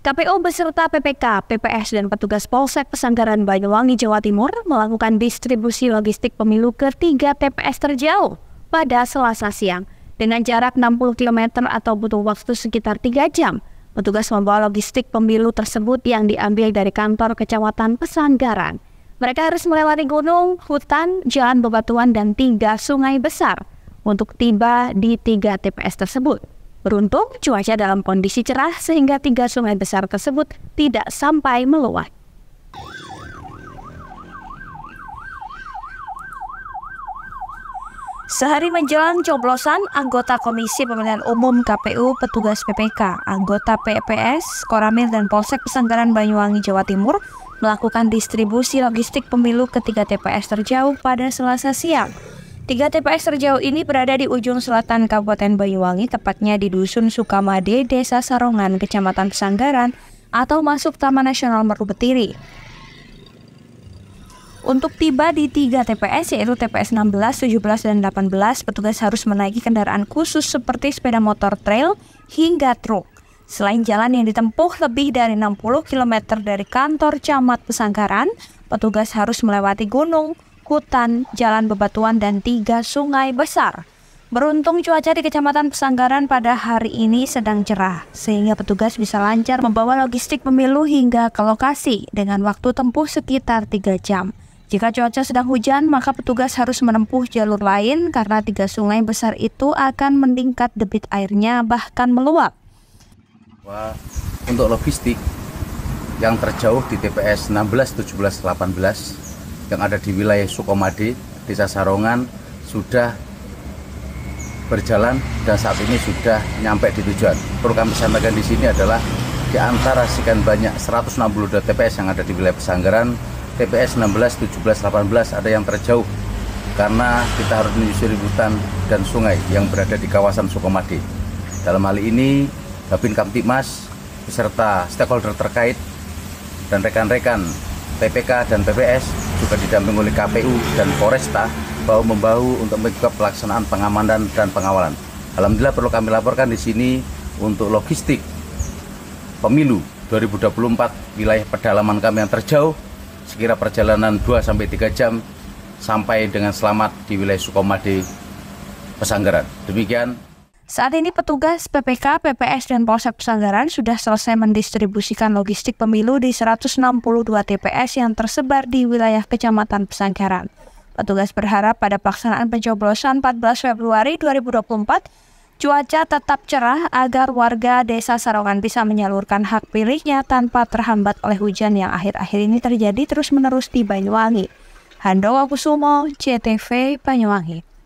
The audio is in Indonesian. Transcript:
KPU beserta PPK, PPS, dan petugas Polsek Pesanggaran Banyuwangi, Jawa Timur melakukan distribusi logistik pemilu ke tiga TPS terjauh pada selasa siang. Dengan jarak 60 km atau butuh waktu sekitar tiga jam, petugas membawa logistik pemilu tersebut yang diambil dari kantor kecamatan Pesanggaran. Mereka harus melewati gunung, hutan, jalan bebatuan, dan tiga sungai besar untuk tiba di tiga TPS tersebut. Beruntung, cuaca dalam kondisi cerah sehingga tiga sungai besar tersebut tidak sampai meluap. Sehari menjelang coblosan, anggota Komisi Pemilihan Umum KPU, petugas PPK, anggota PPS, Koramil, dan Polsek Pesanggaran Banyuwangi, Jawa Timur melakukan distribusi logistik pemilu ketiga TPS terjauh pada selasa siang. Tiga TPS terjauh ini berada di ujung selatan Kabupaten Banyuwangi, tepatnya di Dusun Sukamade, Desa Sarongan, Kecamatan Pesanggaran, atau masuk Taman Nasional Meru Betiri. Untuk tiba di tiga TPS, yaitu TPS 16, 17, dan 18, petugas harus menaiki kendaraan khusus seperti sepeda motor trail hingga truk. Selain jalan yang ditempuh lebih dari 60 km dari kantor camat Pesanggaran, petugas harus melewati gunung, hutan, jalan bebatuan, dan tiga sungai besar. Beruntung cuaca di Kecamatan Pesanggaran pada hari ini sedang cerah, sehingga petugas bisa lancar membawa logistik pemilu hingga ke lokasi dengan waktu tempuh sekitar 3 jam. Jika cuaca sedang hujan, maka petugas harus menempuh jalur lain karena tiga sungai besar itu akan meningkat debit airnya bahkan meluap. Wah, untuk logistik yang terjauh di TPS 16, 17, 18 yang ada di wilayah Sukomadi, Desa Sarongan sudah berjalan dan saat ini sudah nyampe di tujuan. Perlu kami sampaikan di sini adalah di antara sekian banyak 162 TPS yang ada di wilayah Pesanggaran, TPS 16, 17, 18 ada yang terjauh karena kita harus menyusuri hutan dan sungai yang berada di kawasan Sukomadi. Dalam hal ini, Babin Kamtipmas beserta stakeholder terkait dan rekan-rekan PPK dan PPS juga didampingi oleh KPU dan Foresta bahu membahu untuk menjaga pelaksanaan pengamanan dan pengawalan. Alhamdulillah perlu kami laporkan di sini untuk logistik pemilu 2024 wilayah pedalaman kami yang terjauh sekira perjalanan 2 sampai 3 jam sampai dengan selamat di wilayah Sukomadi Pesanggaran. Demikian saat ini petugas PPK, PPS, dan Polsek Pesanggaran sudah selesai mendistribusikan logistik pemilu di 162 TPS yang tersebar di wilayah Kecamatan Pesanggaran. Petugas berharap pada pelaksanaan pencoblosan 14 Februari 2024, cuaca tetap cerah agar warga desa Sarongan bisa menyalurkan hak pilihnya tanpa terhambat oleh hujan yang akhir-akhir ini terjadi terus-menerus di Banyuwangi. Handowo Kusumo, CTV, Banyuwangi.